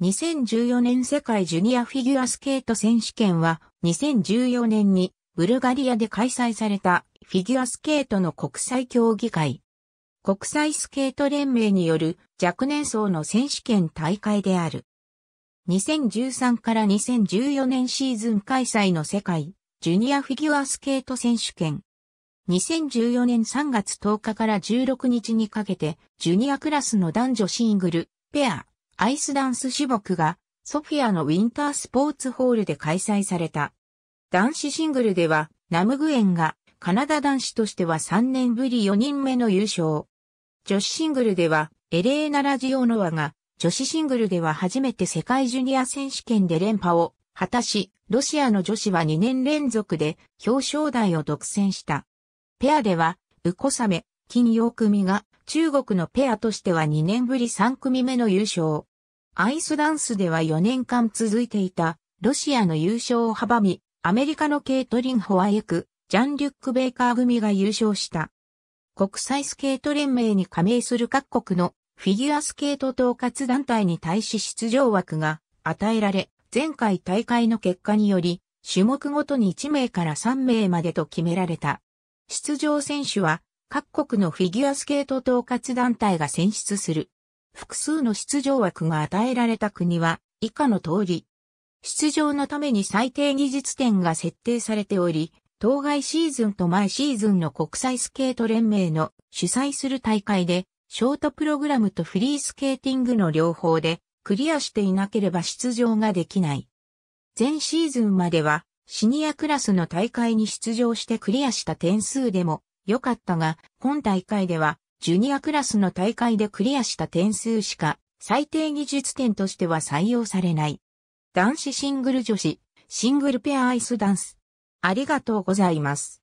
2014年世界ジュニアフィギュアスケート選手権は2014年にブルガリアで開催されたフィギュアスケートの国際競技会。国際スケート連盟による若年層の選手権大会である。2013から2014年シーズン開催の世界ジュニアフィギュアスケート選手権。2014年3月10日から16日にかけてジュニアクラスの男女シングル、ペア、アイスダンス種目がソフィアのウィンタースポーツホールで開催された。男子シングルではナムグエンがカナダ男子としては3年ぶり4人目の優勝。女子シングルではエレーナ・ラジオノワが女子シングルでは初めて世界ジュニア選手権で連覇を果たし、ロシアの女子は2年連続で表彰台を独占した。ペアでは、ウコサメ、金曜組が中国のペアとしては2年ぶり3組目の優勝。アイスダンスでは4年間続いていた、ロシアの優勝を阻み、アメリカのケイトリン・ホワイエク、ジャン・リュック・ベイカー組が優勝した。国際スケート連盟に加盟する各国のフィギュアスケート統括団体に対し出場枠が与えられ、前回大会の結果により、種目ごとに1名から3名までと決められた。出場選手は各国のフィギュアスケート統括団体が選出する複数の出場枠が与えられた国は以下の通り。出場のために最低技術点が設定されており、当該シーズンと前シーズンの国際スケート連盟の主催する大会で、ショートプログラムとフリースケーティングの両方でクリアしていなければ出場ができない。前シーズンまではシニアクラスの大会に出場してクリアした点数でも良かったが、今大会ではジュニアクラスの大会でクリアした点数しか最低技術点としては採用されない。男子シングル女子、シングルペアアイスダンス。ありがとうございます。